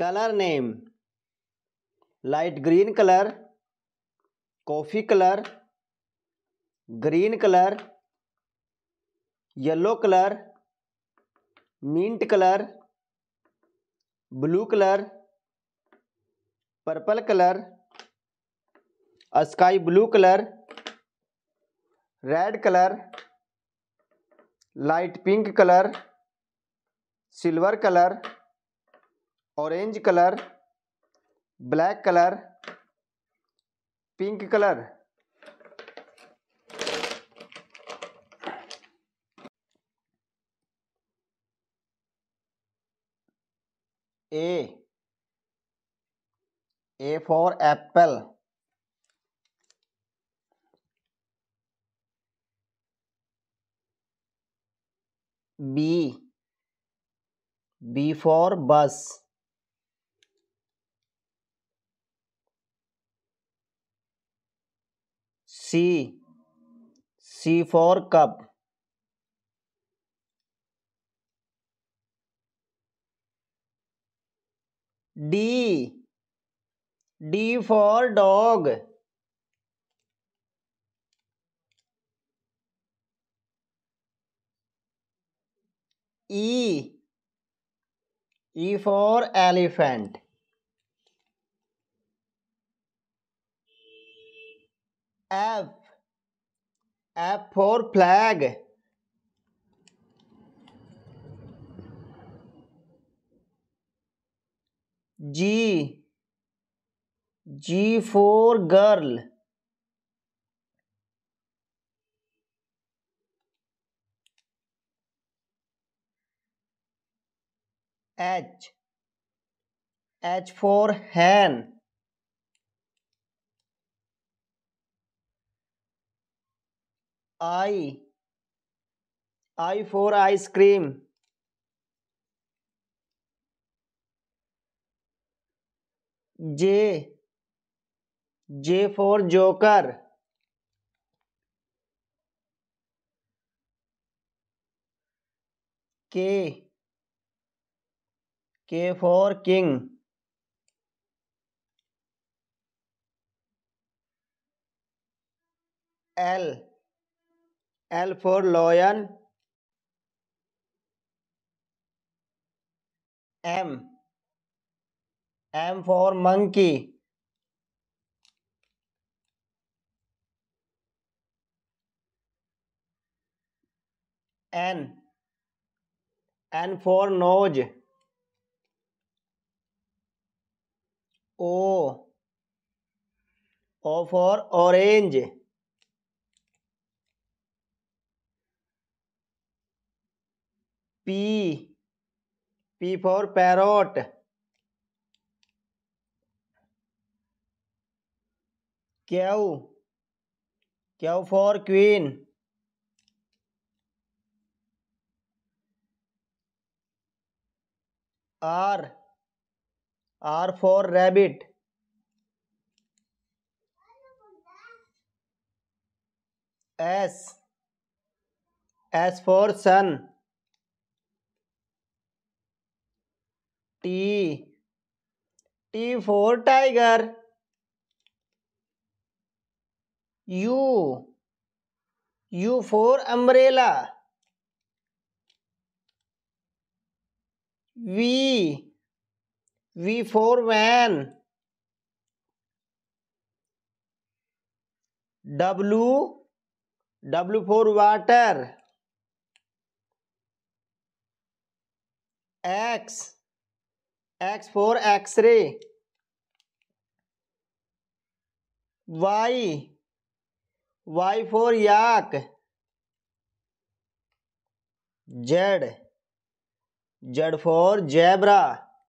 Colour name light green colour coffee colour green colour yellow colour mint colour blue colour purple colour sky blue colour red colour light pink colour silver colour orange colour black colour pink colour A A for apple B B for bus C C for cup D D for dog E E for elephant F. F for flag. G. G for girl. H. H for hen. I I for ice cream J J for joker K K for king L L for lion M M for monkey N N for nose O O for orange P P for parrot Q Q for queen R R for rabbit S S for sun T T for tiger U U for umbrella V V for van W W for water X X for x ray Y Y four yak Z Z for zebra